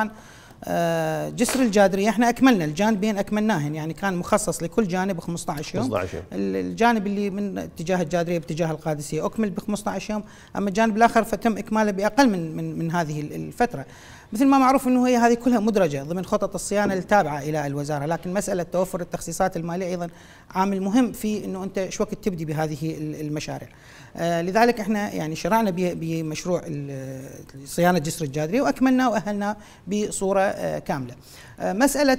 and آه، جسر الجادريه احنا اكملنا الجانبين اكملناهن يعني كان مخصص لكل جانب 15 يوم 15 يوم الجانب اللي من اتجاه الجادريه باتجاه القادسيه اكمل ب 15 يوم اما الجانب الاخر فتم اكماله باقل من من, من هذه الفتره مثل ما معروف انه هي هذه كلها مدرجه ضمن خطط الصيانه التابعه الى الوزاره لكن مساله توفر التخصيصات الماليه ايضا عامل مهم في انه انت شو وقت تبدي بهذه المشاريع آه، لذلك احنا يعني شرعنا بمشروع صيانه جسر الجادريه واكملناه واهلناه بصوره آه، كامله. آه، مساله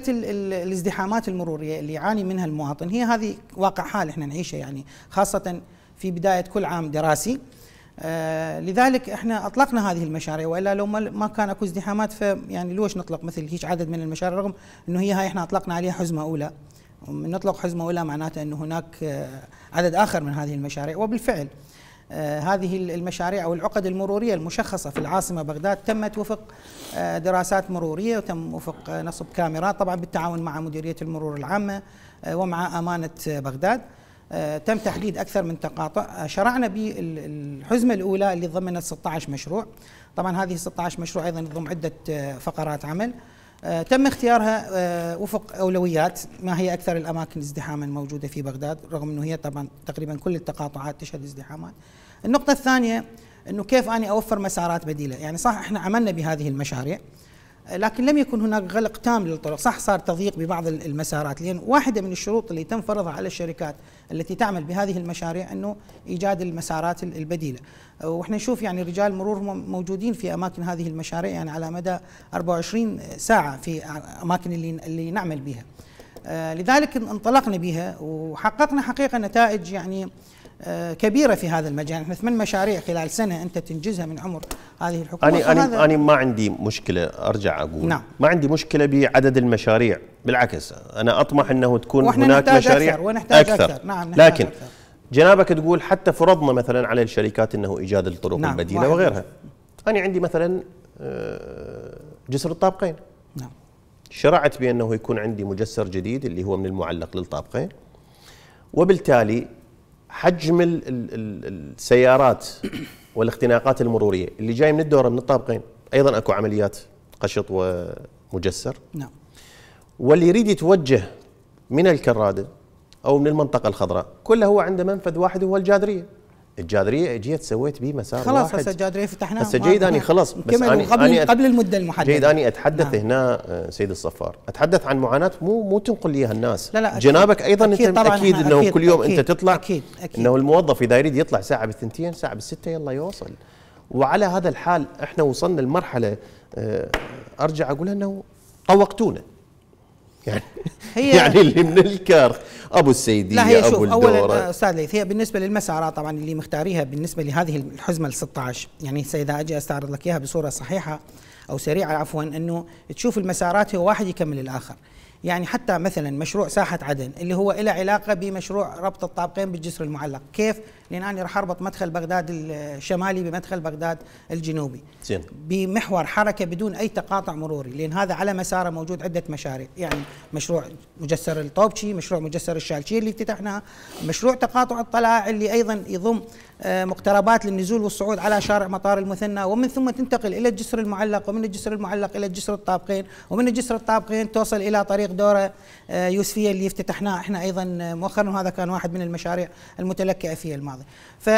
الازدحامات المروريه اللي يعاني منها المواطن هي هذه واقع حال احنا نعيشه يعني خاصه في بدايه كل عام دراسي. آه لذلك احنا اطلقنا هذه المشاريع والا لو ما كان اكو ازدحامات فيعني ليش نطلق مثل هيك عدد من المشاريع رغم انه هي هاي احنا اطلقنا عليها حزمه اولى نطلق حزمه اولى معناته انه هناك آه عدد اخر من هذه المشاريع وبالفعل آه، هذه المشاريع او العقد المروريه المشخصه في العاصمه بغداد تمت وفق آه، دراسات مروريه وتم وفق آه، نصب كاميرات طبعا بالتعاون مع مديريه المرور العامه ومع امانه بغداد تم تحديد اكثر من تقاطع شرعنا بالحزمه الاولى اللي ضمنت 16 مشروع طبعا هذه 16 مشروع ايضا تضم عده فقرات عمل آه، تم اختيارها آه، وفق اولويات ما هي اكثر الاماكن ازدحاما موجوده في بغداد رغم انه هي طبعا تقريبا كل التقاطعات تشهد ازدحامات. النقطه الثانيه انه كيف اني اوفر مسارات بديله، يعني صح احنا عملنا بهذه المشاريع لكن لم يكن هناك غلق تام للطرق صح صار تضييق ببعض المسارات لأن واحدة من الشروط اللي تم فرضها على الشركات التي تعمل بهذه المشاريع أنه إيجاد المسارات البديلة وإحنا نشوف يعني رجال مرور موجودين في أماكن هذه المشاريع يعني على مدى 24 ساعة في أماكن اللي, اللي نعمل بها آه، لذلك انطلقنا بها وحققنا حقيقة نتائج يعني آه، كبيره في هذا المجال، احنا ثمان مشاريع خلال سنه انت تنجزها من عمر هذه الحكومه انا انا انا ما عندي مشكله ارجع اقول نعم. ما عندي مشكله بعدد المشاريع، بالعكس انا اطمح انه تكون هناك مشاريع اكثر ونحتاج اكثر, أكثر. نعم نحتاج لكن أكثر. جنابك تقول حتى فرضنا مثلا على الشركات انه ايجاد الطرق نعم. البديله وغيرها. انا عندي مثلا آه، جسر الطابقين. نعم. شرعت بانه يكون عندي مجسر جديد اللي هو من المعلق للطابقين. وبالتالي حجم الـ الـ السيارات والاختناقات المروريه اللي جاي من الدوره من الطابقين ايضا اكو عمليات قشط ومجسر نعم واللي يريد يتوجه من الكراده او من المنطقه الخضراء كله هو عنده منفذ واحد وهو الجادريه الجادريه اجيت سويت به مسار خلاص هسه الجادريه فتحناه هسه جيد اني خلص بس أني قبل أت... قبل المده المحدده جيد اني اتحدث نعم. هنا آه، سيد الصفار اتحدث عن معاناه مو مو تنقل ليها الناس لا لا جنابك ايضا أكيد انت طبعاً اكيد انه أكيد كل يوم أكيد انت تطلع أكيد أكيد انه الموظف اذا يريد يطلع ساعه بالثنتين ساعه بالسته يلا يوصل وعلى هذا الحال احنا وصلنا لمرحله آه، ارجع اقول انه طوقتونا يعني هي يعني اللي من الكرخ ابو السيديه لا هي ابو شوف اولا استاذ ليث هي بالنسبه للمسارات طبعا اللي مختاريها بالنسبه لهذه الحزمه ال 16 يعني اذا اجي استعرض لك اياها بصوره صحيحه او سريعه عفوا انه تشوف المسارات هو واحد يكمل الاخر يعني حتى مثلا مشروع ساحه عدن اللي هو له علاقه بمشروع ربط الطابقين بالجسر المعلق، كيف؟ لان انا راح اربط مدخل بغداد الشمالي بمدخل بغداد الجنوبي. زين. بمحور حركه بدون اي تقاطع مروري، لان هذا على مساره موجود عده مشاريع، يعني مشروع مجسر الطوبشي، مشروع مجسر الشالشير اللي افتتحناه، مشروع تقاطع الطلائع اللي ايضا يضم آه، مقتربات للنزول والصعود على شارع مطار المثنى ومن ثم تنتقل الى الجسر المعلق ومن الجسر المعلق الى الجسر الطابقين ومن الجسر الطابقين توصل الى طريق طريق دوره آه، يوسفيه اللي افتتحناه احنا ايضا آه، مؤخرا وهذا كان واحد من المشاريع المتلكئه في الماضي